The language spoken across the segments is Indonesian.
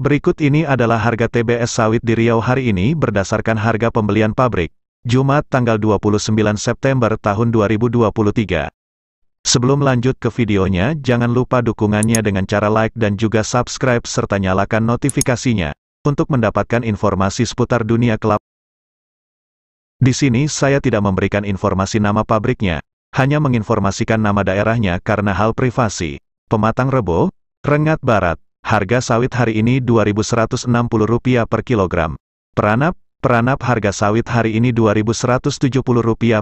Berikut ini adalah harga TBS sawit di Riau hari ini berdasarkan harga pembelian pabrik, Jumat tanggal 29 September tahun 2023. Sebelum lanjut ke videonya, jangan lupa dukungannya dengan cara like dan juga subscribe serta nyalakan notifikasinya, untuk mendapatkan informasi seputar dunia kelapa. Di sini saya tidak memberikan informasi nama pabriknya, hanya menginformasikan nama daerahnya karena hal privasi. Pematang Rebo, Rengat Barat, harga sawit hari ini Rp2.160 per kilogram. Peranap, Peranap harga sawit hari ini Rp2.170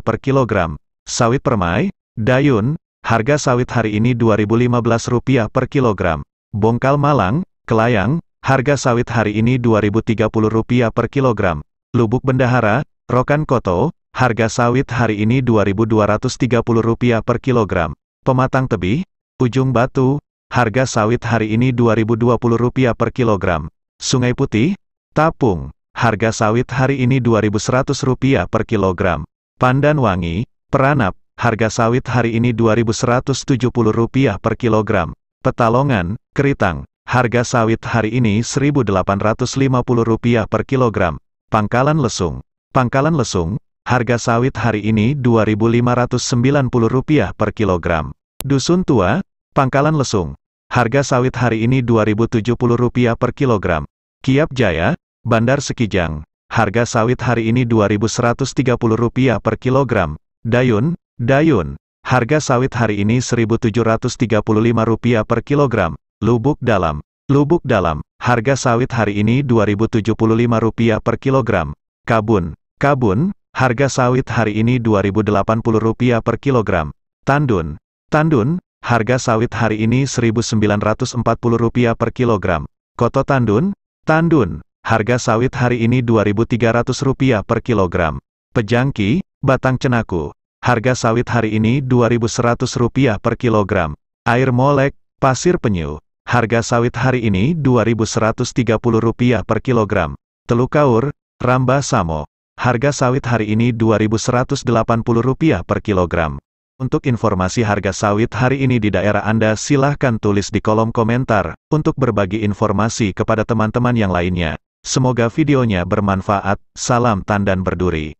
per kilogram. Sawit permai, Dayun, harga sawit hari ini Rp2.015 per kilogram. Bongkal Malang, Kelayang, harga sawit hari ini Rp2.030 per kilogram. Lubuk Bendahara, Rokan Koto, harga sawit hari ini Rp2.230 per kilogram. Pematang tebi, ujung batu, harga sawit hari ini Rp2.020 per kilogram. Sungai Putih, Tapung, harga sawit hari ini Rp2.100 per kilogram. Pandan Wangi, Peranap, harga sawit hari ini Rp2.170 per kilogram. Petalongan, Keritang, harga sawit hari ini Rp1.850 per kilogram. Pangkalan Lesung, Pangkalan Lesung, harga sawit hari ini Rp2.590 per kilogram. Dusun Tua, Pangkalan Lesung, harga sawit hari ini Rp2.070 per kilogram. Kiap Jaya, Bandar Sekijang, harga sawit hari ini Rp2.130 per kilogram. Dayun, Dayun, harga sawit hari ini Rp1.735 per kilogram. Lubuk Dalam, Lubuk Dalam, harga sawit hari ini Rp2.075 per kilogram. Kabun. Kabun, harga sawit hari ini Rp2.080 per kilogram. Tandun. Tandun, harga sawit hari ini Rp1.940 per kilogram. Koto Tandun. Tandun, harga sawit hari ini Rp2.300 per kilogram. Pejangki, batang cenaku. Harga sawit hari ini Rp2.100 per kilogram. Air molek, pasir penyu. Harga sawit hari ini Rp2.130 per kilogram. Teluk kaur, Ramba Samo. Harga sawit hari ini Rp2.180 per kilogram. Untuk informasi harga sawit hari ini di daerah Anda silahkan tulis di kolom komentar, untuk berbagi informasi kepada teman-teman yang lainnya. Semoga videonya bermanfaat, salam tandan berduri.